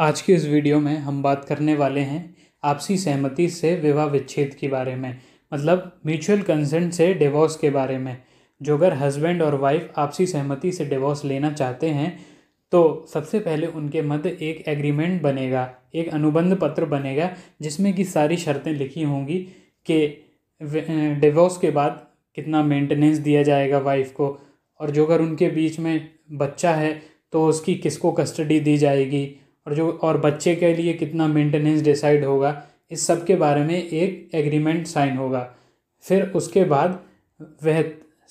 आज के इस वीडियो में हम बात करने वाले हैं आपसी सहमति से विवाह विच्छेद के बारे में मतलब म्यूचुअल कंसेंट से डिवोर्स के बारे में जो अगर हस्बैंड और वाइफ आपसी सहमति से डिवोर्स लेना चाहते हैं तो सबसे पहले उनके मध्य एक एग्रीमेंट बनेगा एक अनुबंध पत्र बनेगा जिसमें कि सारी शर्तें लिखी होंगी कि डिवोर्स के बाद कितना मेंटेनेंस दिया जाएगा वाइफ को और जो अगर उनके बीच में बच्चा है तो उसकी किसको कस्टडी दी जाएगी और जो और बच्चे के लिए कितना मेंटेनेंस डिसाइड होगा इस सब के बारे में एक एग्रीमेंट साइन होगा फिर उसके बाद वह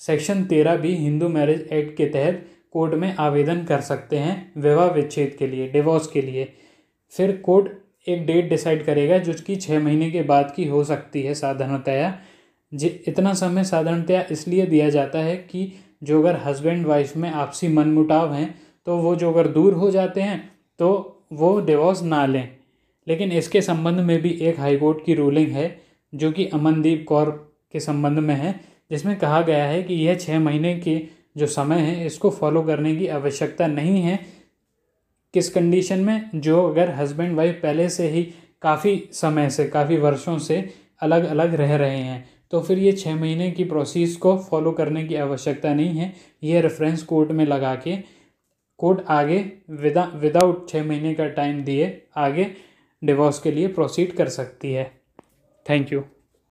सेक्शन तेरह भी हिंदू मैरिज एक्ट के तहत कोर्ट में आवेदन कर सकते हैं विवाह विच्छेद के लिए डिवोर्स के लिए फिर कोर्ट एक डेट डिसाइड करेगा जो कि छः महीने के बाद की हो सकती है साधारणतया इतना समय साधारणतया इसलिए दिया जाता है कि जो अगर हस्बैंड वाइफ में आपसी मनमुटाव हैं तो वो जो अगर दूर हो जाते हैं तो वो डिवोर्स ना लें लेकिन इसके संबंध में भी एक हाईकोर्ट की रूलिंग है जो कि अमनदीप कौर के संबंध में है जिसमें कहा गया है कि यह छः महीने के जो समय है इसको फॉलो करने की आवश्यकता नहीं है किस कंडीशन में जो अगर हस्बैंड वाइफ पहले से ही काफ़ी समय से काफ़ी वर्षों से अलग अलग रह रहे हैं तो फिर ये छः महीने की प्रोसेस को फॉलो करने की आवश्यकता नहीं है ये रेफरेंस कोर्ट में लगा के कोर्ट आगे विदा विदाउट छः महीने का टाइम दिए आगे डिवोर्स के लिए प्रोसीड कर सकती है थैंक यू